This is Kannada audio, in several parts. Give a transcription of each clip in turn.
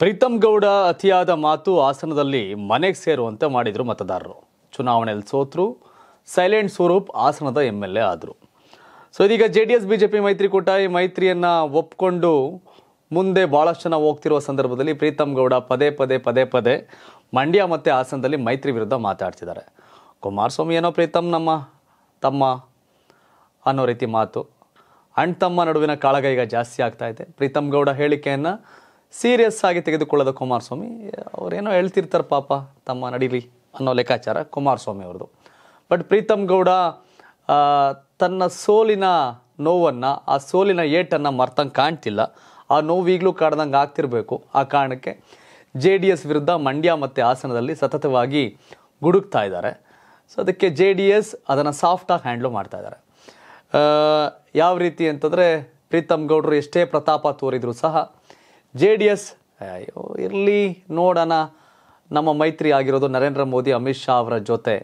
ಪ್ರೀತಮ್ ಗೌಡ ಅತಿಯಾದ ಮಾತು ಆಸನದಲ್ಲಿ ಮನೆಗೆ ಸೇರುವಂತೆ ಮಾಡಿದರು ಮತದಾರರು ಚುನಾವಣೆಯಲ್ಲಿ ಸೋತರು ಸೈಲೆಂಟ್ ಸ್ವರೂಪ್ ಆಸನದ ಎಮ್ ಎಲ್ ಎ ಆದರು ಸೊ ಇದೀಗ ಜೆ ಡಿ ಎಸ್ ಬಿಜೆಪಿ ಮೈತ್ರಿಕೂಟ ಈ ಮೈತ್ರಿಯನ್ನು ಒಪ್ಕೊಂಡು ಮುಂದೆ ಭಾಳಷ್ಟು ಜನ ಹೋಗ್ತಿರುವ ಸಂದರ್ಭದಲ್ಲಿ ಪ್ರೀತಮ್ ಗೌಡ ಪದೇ ಪದೇ ಪದೇ ಪದೇ ಮಂಡ್ಯ ಮತ್ತು ಹಾಸನದಲ್ಲಿ ಮೈತ್ರಿ ವಿರುದ್ಧ ಮಾತಾಡ್ತಿದ್ದಾರೆ ಕುಮಾರಸ್ವಾಮಿ ಏನೋ ಪ್ರೀತಮ್ ನಮ್ಮ ತಮ್ಮ ಅನ್ನೋ ರೀತಿ ಮಾತು ಅಣ್ಣ ತಮ್ಮ ನಡುವಿನ ಕಾಳಗ ಈಗ ಜಾಸ್ತಿ ಆಗ್ತಾ ಇದೆ ಪ್ರೀತಮ್ ಗೌಡ ಹೇಳಿಕೆಯನ್ನು ಸೀರಿಯಸ್ ಆಗಿ ತೆಗೆದುಕೊಳ್ಳದ ಕುಮಾರಸ್ವಾಮಿ ಅವರೇನೋ ಹೇಳ್ತಿರ್ತಾರೆ ಪಾಪ ತಮ್ಮ ನಡೀಲಿ ಅನ್ನೋ ಲೆಕ್ಕಾಚಾರ ಕುಮಾರಸ್ವಾಮಿ ಅವ್ರದ್ದು ಬಟ್ ಪ್ರೀತಮ್ ಗೌಡ ತನ್ನ ಸೋಲಿನ ನೋವನ್ನು ಆ ಸೋಲಿನ ಏಟನ್ನು ಮರ್ತಂಗೆ ಕಾಣ್ತಿಲ್ಲ ಆ ನೋವು ಈಗಲೂ ಕಾಡ್ದಂಗೆ ಆಗ್ತಿರಬೇಕು ಆ ಕಾರಣಕ್ಕೆ ಜೆ ಡಿ ಎಸ್ ವಿರುದ್ಧ ಮಂಡ್ಯ ಮತ್ತು ಹಾಸನದಲ್ಲಿ ಸತತವಾಗಿ ಗುಡುಕ್ತಾ ಇದ್ದಾರೆ ಸೊ ಅದಕ್ಕೆ ಜೆ ಡಿ ಎಸ್ ಅದನ್ನು ಸಾಫ್ಟಾಗಿ ಹ್ಯಾಂಡ್ಲು ಮಾಡ್ತಾ ಇದ್ದಾರೆ ಯಾವ ರೀತಿ ಅಂತಂದರೆ ಪ್ರೀತಮ್ ಗೌಡರು ಎಷ್ಟೇ ಪ್ರತಾಪ ತೋರಿದರೂ ಸಹ ಜೆ ಡಿ ಎಸ್ ಅಯ್ಯೋ ಇರಲಿ ನೋಡೋಣ ನಮ್ಮ ಮೈತ್ರಿ ಆಗಿರೋದು ನರೇಂದ್ರ ಮೋದಿ ಅಮಿತ್ ಶಾ ಅವರ ಜೊತೆ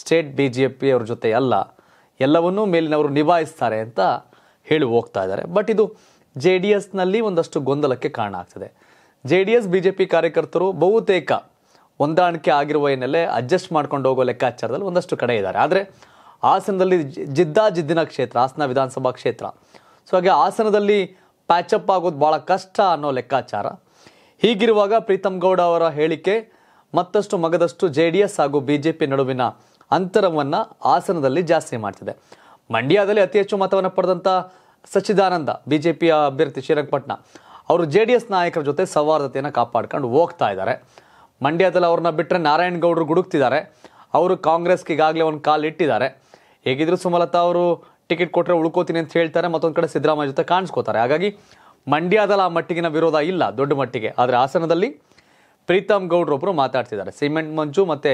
ಸ್ಟೇಟ್ ಬಿ ಜೆ ಪಿ ಅವ್ರ ಜೊತೆ ಅಲ್ಲ ಎಲ್ಲವನ್ನೂ ಮೇಲಿನವರು ನಿಭಾಯಿಸ್ತಾರೆ ಅಂತ ಹೇಳಿ ಹೋಗ್ತಾ ಇದ್ದಾರೆ ಬಟ್ ಇದು ಜೆ ಡಿ ಎಸ್ನಲ್ಲಿ ಒಂದಷ್ಟು ಗೊಂದಲಕ್ಕೆ ಕಾರಣ ಆಗ್ತದೆ J D S B J P ಕಾರ್ಯಕರ್ತರು ಬಹುತೇಕ ಹೊಂದಾಣಿಕೆ ಆಗಿರುವ ಹಿನ್ನೆಲೆ ಅಡ್ಜಸ್ಟ್ ಮಾಡ್ಕೊಂಡು ಹೋಗೋ ಲೆಕ್ಕಾಚಾರದಲ್ಲಿ ಒಂದಷ್ಟು ಕಡೆ ಇದ್ದಾರೆ ಆದರೆ ಹಾಸನದಲ್ಲಿ ಜಿದ್ದಿನ ಕ್ಷೇತ್ರ ಹಾಸನ ವಿಧಾನಸಭಾ ಕ್ಷೇತ್ರ ಸೊ ಹಾಗೆ ಹಾಸನದಲ್ಲಿ ಪ್ಯಾಚಪ್ ಆಗೋದು ಭಾಳ ಕಷ್ಟ ಅನ್ನೋ ಲೆಕ್ಕಾಚಾರ ಹೀಗಿರುವಾಗ ಪ್ರೀತಮ್ ಗೌಡ ಅವರ ಹೇಳಿಕೆ ಮತ್ತಷ್ಟು ಮಗದಷ್ಟು ಜೆ ಡಿ ಎಸ್ ಹಾಗೂ ಬಿಜೆಪಿ ನಡುವಿನ ಅಂತರವನ್ನು ಆಸನದಲ್ಲಿ ಜಾಸ್ತಿ ಮಾಡ್ತಿದೆ ಮಂಡ್ಯದಲ್ಲಿ ಅತಿ ಹೆಚ್ಚು ಮತವನ್ನು ಪಡೆದಂಥ ಸಚ್ಚಿದಾನಂದ ಪಿಯ ಅಭ್ಯರ್ಥಿ ಶ್ರೀರಂಗಪಟ್ಟಣ ಅವರು ಜೆ ಡಿ ಎಸ್ ನಾಯಕರ ಜೊತೆ ಸೌಹಾರ್ದತೆಯನ್ನು ಕಾಪಾಡ್ಕೊಂಡು ಹೋಗ್ತಾ ಇದ್ದಾರೆ ಮಂಡ್ಯದಲ್ಲಿ ಅವ್ರನ್ನ ಬಿಟ್ಟರೆ ಗೌಡರು ಗುಡುಕ್ತಿದ್ದಾರೆ ಅವರು ಕಾಂಗ್ರೆಸ್ಗೆ ಈಗಾಗಲೇ ಒಂದು ಕಾಲು ಇಟ್ಟಿದ್ದಾರೆ ಹೇಗಿದ್ರು ಸುಮಲತಾ ಅವರು ಟಿಕೆಟ್ ಕೊಟ್ಟರೆ ಉಳ್ಕೋತೀನಿ ಅಂತ ಹೇಳ್ತಾರೆ ಮತ್ತೊಂದು ಕಡೆ ಸಿದ್ದರಾಮಯ್ಯ ಜೊತೆ ಕಾಣಿಸ್ಕೋತಾರೆ ಹಾಗಾಗಿ ಮಂಡ್ಯದಲ್ಲಿ ಆ ಮಟ್ಟಿಗಿನ ವಿರೋಧ ಇಲ್ಲ ದೊಡ್ಡ ಮಟ್ಟಿಗೆ ಆದರೆ ಹಾಸನದಲ್ಲಿ ಪ್ರೀತಮ್ ಗೌಡ್ರೊಬ್ಬರು ಮಾತಾಡ್ತಿದ್ದಾರೆ ಸಿಮೆಂಟ್ ಮಂಜು ಮತ್ತು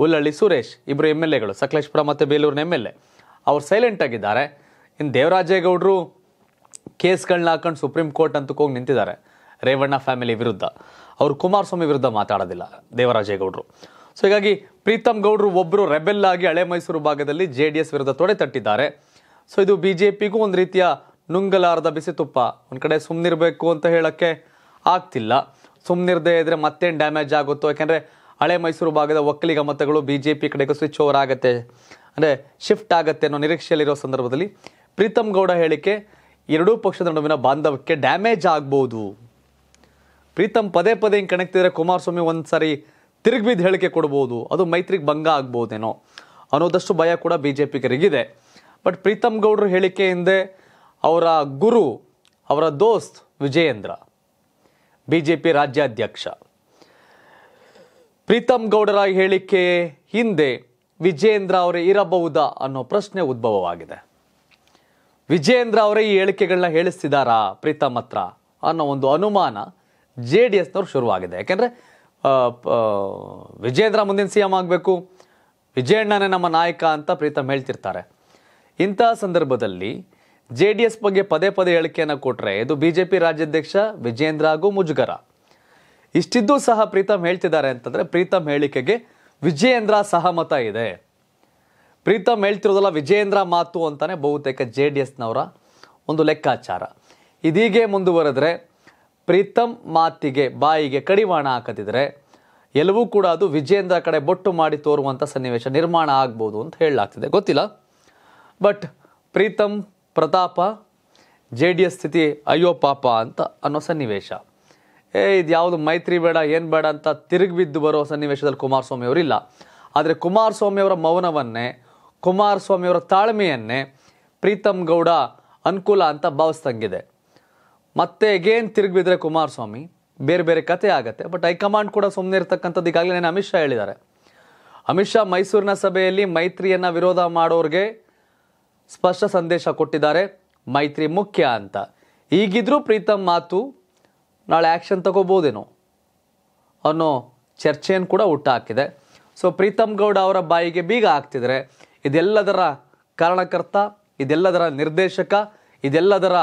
ಹುಲ್ಲಳ್ಳಿ ಸುರೇಶ್ ಇಬ್ಬರು ಎಮ್ ಎಲ್ ಎಗಳು ಸಕಲೇಶ್ಪುರ ಮತ್ತು ಬೇಲೂರಿನ ಎಮ್ ಎಲ್ ಎ ಅವ್ರು ಸೈಲೆಂಟ್ ಆಗಿದ್ದಾರೆ ಇನ್ನು ದೇವರಾಜೇಗೌಡರು ಕೇಸ್ಗಳನ್ನ ಹಾಕೊಂಡು ಸುಪ್ರೀಂ ಕೋರ್ಟ್ ಅಂತ ಹೋಗಿ ನಿಂತಿದ್ದಾರೆ ರೇವಣ್ಣ ಫ್ಯಾಮಿಲಿ ವಿರುದ್ಧ ಅವರು ಕುಮಾರಸ್ವಾಮಿ ವಿರುದ್ಧ ಮಾತಾಡೋದಿಲ್ಲ ದೇವರಾಜೇಗೌಡರು ಸೊ ಹೀಗಾಗಿ ಪ್ರೀತಮ್ ಗೌಡರು ಒಬ್ಬರು ರೆಬೆಲ್ ಆಗಿ ಹಳೆ ಮೈಸೂರು ಭಾಗದಲ್ಲಿ ಜೆ ಡಿ ಎಸ್ ವಿರುದ್ಧ ತೊಡೆ ತಟ್ಟಿದ್ದಾರೆ ಸೊ ಇದು ಬಿ ಜೆ ಪಿಗೂ ಒಂದು ರೀತಿಯ ನುಂಗಲಾರದ ಬಿಸಿ ತುಪ್ಪ ಒಂದು ಕಡೆ ಸುಮ್ಮನಿರಬೇಕು ಅಂತ ಹೇಳೋಕ್ಕೆ ಆಗ್ತಿಲ್ಲ ಸುಮ್ಮನಿರದೇ ಇದ್ರೆ ಮತ್ತೇನು ಡ್ಯಾಮೇಜ್ ಆಗುತ್ತೋ ಯಾಕೆಂದರೆ ಹಳೆ ಮೈಸೂರು ಭಾಗದ ಒಕ್ಕಲಿಗ ಮತಗಳು ಬಿ ಜೆ ಪಿ ಕಡೆಗೂ ಸ್ವಿಚ್ ಓವರ್ ಆಗುತ್ತೆ ಅಂದರೆ ಶಿಫ್ಟ್ ಆಗುತ್ತೆ ಅನ್ನೋ ನಿರೀಕ್ಷೆಯಲ್ಲಿರೋ ಸಂದರ್ಭದಲ್ಲಿ ಪ್ರೀತಮ್ ಗೌಡ ಹೇಳಿಕೆ ಎರಡೂ ಪಕ್ಷದ ನಡುವಿನ ಬಾಂಧವ್ಯಕ್ಕೆ ಡ್ಯಾಮೇಜ್ ಆಗ್ಬೋದು ಪ್ರೀತಮ್ ಪದೇ ಪದೇ ಹಿಂಗೆ ಕಣಕ್ತಿದ್ರೆ ಕುಮಾರಸ್ವಾಮಿ ಒಂದು ಸಾರಿ ತಿರುಗಿ ಹೇಳಿಕೆ ಕೊಡ್ಬೋದು ಅದು ಮೈತ್ರಿಗೆ ಭಂಗ ಆಗ್ಬೋದೇನೋ ಅನ್ನೋದಷ್ಟು ಭಯ ಕೂಡ ಬಿ ಜೆ ಪಿಗರಿಗಿದೆ ಬಟ್ ಪ್ರೀತಮ್ ಗೌಡ್ರ ಹೇಳಿಕೆ ಹಿಂದೆ ಅವರ ಗುರು ಅವರ ದೋಸ್ತ್ ವಿಜಯೇಂದ್ರ ಬಿ ಜೆ ಪಿ ರಾಜ್ಯಾಧ್ಯಕ್ಷ ಪ್ರೀತಮ್ ಗೌಡರ ಹೇಳಿಕೆ ಹಿಂದೆ ವಿಜಯೇಂದ್ರ ಅವರೇ ಇರಬಹುದಾ ಅನ್ನೋ ಪ್ರಶ್ನೆ ಉದ್ಭವವಾಗಿದೆ ವಿಜಯೇಂದ್ರ ಅವರೇ ಈ ಹೇಳಿಕೆಗಳನ್ನ ಹೇಳಿಸ್ತಿದ್ದಾರಾ ಪ್ರೀತಮ್ ಹತ್ರ ಅನ್ನೋ ಒಂದು ಅನುಮಾನ ಜೆ ಡಿ ಎಸ್ನವ್ರು ಶುರುವಾಗಿದೆ ಯಾಕೆಂದರೆ ವಿಜಯೇಂದ್ರ ಮುಂದಿನ ಸಿ ಎಂ ಆಗಬೇಕು ವಿಜಯಣ್ಣನೇ ನಮ್ಮ ನಾಯಕ ಅಂತ ಪ್ರೀತಮ್ ಹೇಳ್ತಿರ್ತಾರೆ ಇಂತಹ ಸಂದರ್ಭದಲ್ಲಿ ಜೆ ಡಿ ಎಸ್ ಬಗ್ಗೆ ಪದೇ ಪದೇ ಹೇಳಿಕೆಯನ್ನು ಕೊಟ್ಟರೆ ಇದು ಬಿ ಜೆ ಪಿ ರಾಜ್ಯಾಧ್ಯಕ್ಷ ವಿಜೇಂದ್ರ ಹಾಗೂ ಮುಜುಗರ ಇಷ್ಟಿದ್ದು ಸಹ ಪ್ರೀತಮ್ ಹೇಳ್ತಿದ್ದಾರೆ ಅಂತಂದರೆ ಪ್ರೀತಮ್ ಹೇಳಿಕೆಗೆ ವಿಜಯೇಂದ್ರ ಸಹಮತ ಇದೆ ಪ್ರೀತಮ್ ಹೇಳ್ತಿರೋದಲ್ಲ ವಿಜಯೇಂದ್ರ ಮಾತು ಅಂತಾನೆ ಬಹುತೇಕ ಜೆ ಡಿ ಎಸ್ನವರ ಒಂದು ಲೆಕ್ಕಾಚಾರ ಇದೀಗೆ ಮುಂದುವರೆದ್ರೆ ಪ್ರೀತಮ್ ಮಾತಿಗೆ ಬಾಯಿಗೆ ಕಡಿವಾಣ ಹಾಕದಿದ್ರೆ ಎಲ್ಲವೂ ಕೂಡ ಅದು ವಿಜೇಂದ್ರ ಕಡೆ ಬೊಟ್ಟು ಮಾಡಿ ತೋರುವಂಥ ಸನ್ನಿವೇಶ ನಿರ್ಮಾಣ ಆಗ್ಬೋದು ಅಂತ ಹೇಳಲಾಗ್ತಿದೆ ಗೊತ್ತಿಲ್ಲ ಬಟ್ ಪ್ರೀತಮ್ ಪ್ರತಾಪ ಜೆ ಡಿ ಎಸ್ ಸ್ಥಿತಿ ಅಯ್ಯೋ ಪಾಪ ಅಂತ ಅನ್ನೋ ಸನ್ನಿವೇಶ ಏ ಇದು ಯಾವುದು ಮೈತ್ರಿ ಬೇಡ ಏನು ಬೇಡ ಅಂತ ತಿರುಗಿ ಬಿದ್ದು ಬರೋ ಸನ್ನಿವೇಶದಲ್ಲಿ ಕುಮಾರಸ್ವಾಮಿ ಅವರಿಲ್ಲ ಆದರೆ ಕುಮಾರಸ್ವಾಮಿಯವರ ಅವರ ಮೌನವನ್ನೇ ಕುಮಾರಸ್ವಾಮಿಯವರ ತಾಳ್ಮೆಯನ್ನೇ ಪ್ರೀತಮ್ ಗೌಡ ಅನುಕೂಲ ಅಂತ ಭಾವಿಸ್ದಂಗಿದೆ ಮತ್ತೆ ಎಗೇನ್ ತಿರುಗಿಬಿದ್ರೆ ಕುಮಾರಸ್ವಾಮಿ ಬೇರೆ ಬೇರೆ ಕತೆ ಆಗುತ್ತೆ ಬಟ್ ಹೈಕಮಾಂಡ್ ಕೂಡ ಸುಮ್ಮನೆ ಇರ್ತಕ್ಕಂಥದ್ದು ಈಗಾಗಲೇ ಅಮಿತ್ ಶಾ ಹೇಳಿದ್ದಾರೆ ಅಮಿತ್ ಶಾ ಮೈಸೂರಿನ ಸಭೆಯಲ್ಲಿ ಮೈತ್ರಿಯನ್ನು ವಿರೋಧ ಮಾಡೋರಿಗೆ ಸ್ಪಷ್ಟ ಸಂದೇಶ ಕೊಟ್ಟಿದ್ದಾರೆ ಮೈತ್ರಿ ಮುಖ್ಯ ಅಂತ ಈಗಿದ್ರೂ ಪ್ರೀತಮ್ ಮಾತು ನಾಳೆ ಆ್ಯಕ್ಷನ್ ತಗೋಬೋದೇನೋ ಅನ್ನೋ ಚರ್ಚೆಯನ್ನು ಕೂಡ ಹುಟ್ಟಾಕಿದೆ ಸೊ ಪ್ರೀತಮ್ ಗೌಡ ಅವರ ಬಾಯಿಗೆ ಬೀಗ ಹಾಕ್ತಿದ್ರೆ ಇದೆಲ್ಲದರ ಕಾರಣಕರ್ತ ಇದೆಲ್ಲದರ ನಿರ್ದೇಶಕ ಇದೆಲ್ಲದರ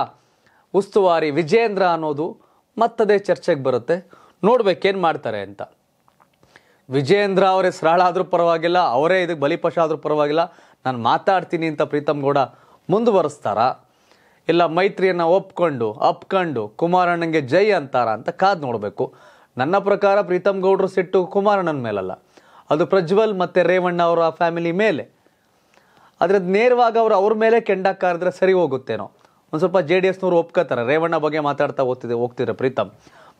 ಉಸ್ತುವಾರಿ ವಿಜೇಂದ್ರ ಅನ್ನೋದು ಮತ್ತದೇ ಚರ್ಚೆಗೆ ಬರುತ್ತೆ ನೋಡ್ಬೇಕೇನು ಮಾಡ್ತಾರೆ ಅಂತ ವಿಜೇಂದ್ರ ಅವರೇ ಸರಳ ಆದರೂ ಪರವಾಗಿಲ್ಲ ಅವರೇ ಇದಕ್ಕೆ ಬಲಿಪಶ ಆದರೂ ಪರವಾಗಿಲ್ಲ ನಾನು ಮಾತಾಡ್ತೀನಿ ಅಂತ ಪ್ರೀತಮ್ ಗೌಡ ಮುಂದುವರೆಸ್ತಾರಾ ಇಲ್ಲ ಮೈತ್ರಿಯನ್ನು ಒಪ್ಕೊಂಡು ಅಪ್ಕೊಂಡು ಕುಮಾರಣ್ಣಂಗೆ ಜೈ ಅಂತಾರ ಅಂತ ಕಾದು ನೋಡಬೇಕು ನನ್ನ ಪ್ರಕಾರ ಪ್ರೀತಮ್ ಗೌಡರು ಸಿಟ್ಟು ಕುಮಾರಣ್ಣನ ಮೇಲಲ್ಲ ಅದು ಪ್ರಜ್ವಲ್ ಮತ್ತು ರೇವಣ್ಣ ಅವರ ಫ್ಯಾಮಿಲಿ ಮೇಲೆ ಆದರೆ ನೇರವಾಗಿ ಅವರು ಅವ್ರ ಮೇಲೆ ಕೆಂಡಕ್ಕಾರಿದ್ರೆ ಸರಿ ಹೋಗುತ್ತೇನೋ ಒಂದು ಸ್ವಲ್ಪ ಜೆ ಡಿ ಎಸ್ನವ್ರು ಒಪ್ಕೋತಾರೆ ರೇವಣ್ಣ ಬಗ್ಗೆ ಮಾತಾಡ್ತಾ ಹೋಗ್ತಿದ್ದೆ ಹೋಗ್ತಿದ್ರೆ ಪ್ರೀತಮ್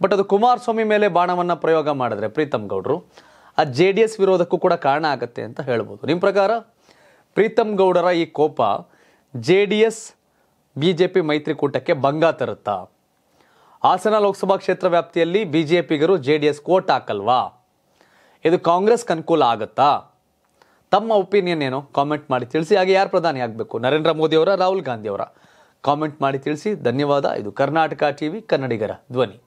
ಬಟ್ ಅದು ಕುಮಾರಸ್ವಾಮಿ ಮೇಲೆ ಬಾಣವನ್ನು ಪ್ರಯೋಗ ಮಾಡಿದ್ರೆ ಪ್ರೀತಮ್ ಗೌಡರು ಆ ಜೆ ಡಿ ಎಸ್ ವಿರೋಧಕ್ಕೂ ಕೂಡ ಕಾರಣ ಆಗುತ್ತೆ ಅಂತ ಹೇಳ್ಬೋದು ನಿಮ್ಮ ಪ್ರಕಾರ ಪ್ರೀತಮ್ ಗೌಡರ ಈ ಕೋಪ J D S B J P ಮೈತ್ರಿಕೂಟಕ್ಕೆ ಭಂಗ ತರುತ್ತಾ ಹಾಸನ ಲೋಕಸಭಾ ಕ್ಷೇತ್ರ ವ್ಯಾಪ್ತಿಯಲ್ಲಿ ಬಿ ಜೆ ಪಿಗರು ಜೆ ಡಿ ಎಸ್ ಕೋಟ್ ಹಾಕಲ್ವಾ ಇದು ಕಾಂಗ್ರೆಸ್ಗೆ ಅನುಕೂಲ ಆಗುತ್ತಾ ತಮ್ಮ ಒಪಿನಿಯನ್ ಏನು ಕಾಮೆಂಟ್ ಮಾಡಿ ತಿಳಿಸಿ ಹಾಗೆ ಯಾರು ಪ್ರಧಾನಿ ಆಗಬೇಕು ನರೇಂದ್ರ ಮೋದಿಯವರ ರಾಹುಲ್ ಗಾಂಧಿಯವರ ಕಾಮೆಂಟ್ ಮಾಡಿ ತಿಳಿಸಿ ಧನ್ಯವಾದ ಇದು ಕರ್ನಾಟಕ ಟಿವಿ ಕನ್ನಡಿಗರ ಧ್ವನಿ